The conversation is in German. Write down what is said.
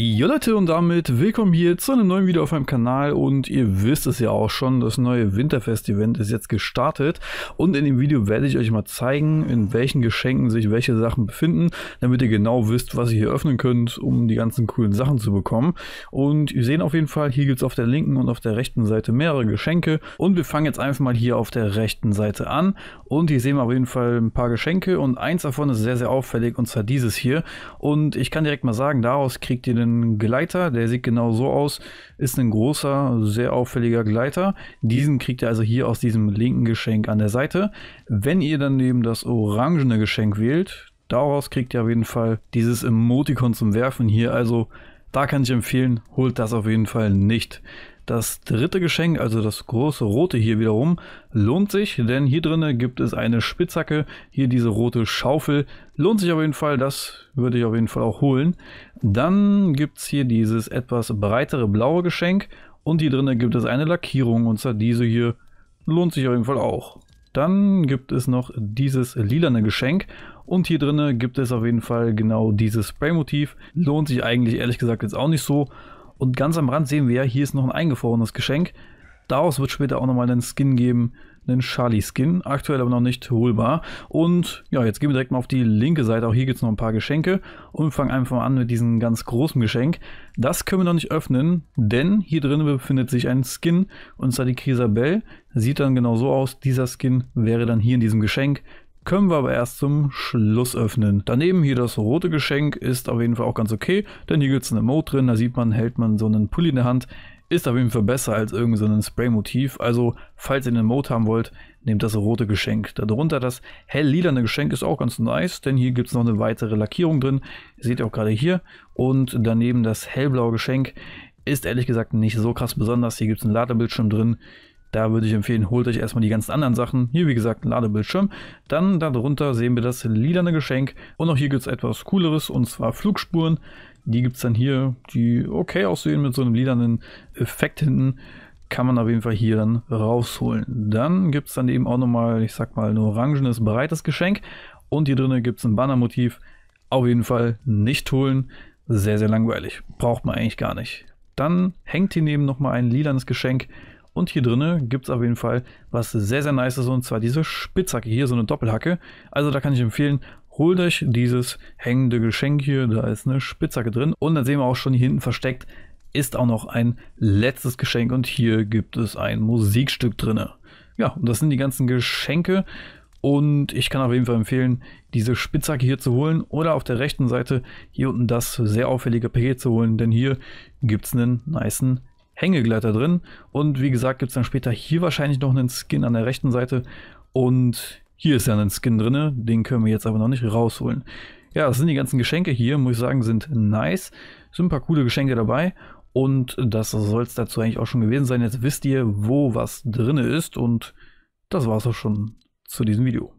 Jo Leute und damit willkommen hier zu einem neuen Video auf meinem Kanal und ihr wisst es ja auch schon, das neue Winterfest-Event ist jetzt gestartet und in dem Video werde ich euch mal zeigen, in welchen Geschenken sich welche Sachen befinden, damit ihr genau wisst, was ihr hier öffnen könnt, um die ganzen coolen Sachen zu bekommen. Und ihr seht auf jeden Fall, hier gibt es auf der linken und auf der rechten Seite mehrere Geschenke und wir fangen jetzt einfach mal hier auf der rechten Seite an und hier sehen wir auf jeden Fall ein paar Geschenke und eins davon ist sehr, sehr auffällig und zwar dieses hier und ich kann direkt mal sagen, daraus kriegt ihr den den Gleiter. Der sieht genau so aus. Ist ein großer, sehr auffälliger Gleiter. Diesen kriegt ihr also hier aus diesem linken Geschenk an der Seite. Wenn ihr dann eben das orangene Geschenk wählt, daraus kriegt ihr auf jeden Fall dieses Emoticon zum Werfen. Hier also da kann ich empfehlen, holt das auf jeden Fall nicht. Das dritte Geschenk, also das große rote hier wiederum, lohnt sich, denn hier drinnen gibt es eine Spitzhacke, hier diese rote Schaufel, lohnt sich auf jeden Fall, das würde ich auf jeden Fall auch holen. Dann gibt es hier dieses etwas breitere blaue Geschenk und hier drinnen gibt es eine Lackierung und zwar diese hier, lohnt sich auf jeden Fall auch. Dann gibt es noch dieses lilane Geschenk. Und hier drinne gibt es auf jeden Fall genau dieses Spray-Motiv. Lohnt sich eigentlich ehrlich gesagt jetzt auch nicht so. Und ganz am Rand sehen wir ja, hier ist noch ein eingefrorenes Geschenk. Daraus wird später auch nochmal einen Skin geben, einen Charlie Skin, aktuell aber noch nicht holbar. Und ja, jetzt gehen wir direkt mal auf die linke Seite, auch hier gibt es noch ein paar Geschenke und fangen einfach mal an mit diesem ganz großen Geschenk. Das können wir noch nicht öffnen, denn hier drin befindet sich ein Skin und zwar die Crisabelle. Sieht dann genau so aus, dieser Skin wäre dann hier in diesem Geschenk können wir aber erst zum Schluss öffnen. Daneben hier das rote Geschenk ist auf jeden Fall auch ganz okay, denn hier gibt es ein Emote drin, da sieht man, hält man so einen Pulli in der Hand, ist auf jeden Fall besser als irgendein so Spray-Motiv. Also, falls ihr einen Mode haben wollt, nehmt das rote Geschenk. Darunter das hell-lilane Geschenk ist auch ganz nice, denn hier gibt es noch eine weitere Lackierung drin. Seht ihr auch gerade hier. Und daneben das hellblaue Geschenk ist ehrlich gesagt nicht so krass besonders. Hier gibt es einen Ladebildschirm drin. Da würde ich empfehlen, holt euch erstmal die ganzen anderen Sachen. Hier, wie gesagt, ein Ladebildschirm. Dann darunter sehen wir das lilane Geschenk. Und auch hier gibt es etwas Cooleres, und zwar Flugspuren. Die gibt es dann hier, die okay aussehen mit so einem lilanen Effekt hinten. Kann man auf jeden Fall hier dann rausholen. Dann gibt es dann eben auch nochmal, ich sag mal, ein orangenes, breites Geschenk. Und hier drinnen gibt es ein Bannermotiv. Auf jeden Fall nicht holen. Sehr, sehr langweilig. Braucht man eigentlich gar nicht. Dann hängt hier neben nochmal ein lilanes Geschenk und hier drinnen gibt es auf jeden Fall was sehr, sehr nice ist und zwar diese Spitzhacke hier, so eine Doppelhacke. Also da kann ich empfehlen, holt euch dieses hängende Geschenk hier, da ist eine Spitzhacke drin. Und dann sehen wir auch schon hier hinten versteckt, ist auch noch ein letztes Geschenk und hier gibt es ein Musikstück drinne. Ja, und das sind die ganzen Geschenke und ich kann auf jeden Fall empfehlen, diese Spitzhacke hier zu holen oder auf der rechten Seite hier unten das sehr auffällige Paket zu holen, denn hier gibt es einen niceen Hängegleiter drin. Und wie gesagt, gibt es dann später hier wahrscheinlich noch einen Skin an der rechten Seite. Und hier ist ja ein Skin drin, ne? den können wir jetzt aber noch nicht rausholen. Ja, das sind die ganzen Geschenke hier, muss ich sagen, sind nice. Sind ein paar coole Geschenke dabei. Und das soll es dazu eigentlich auch schon gewesen sein. Jetzt wisst ihr, wo was drin ist. Und das war es auch schon zu diesem Video.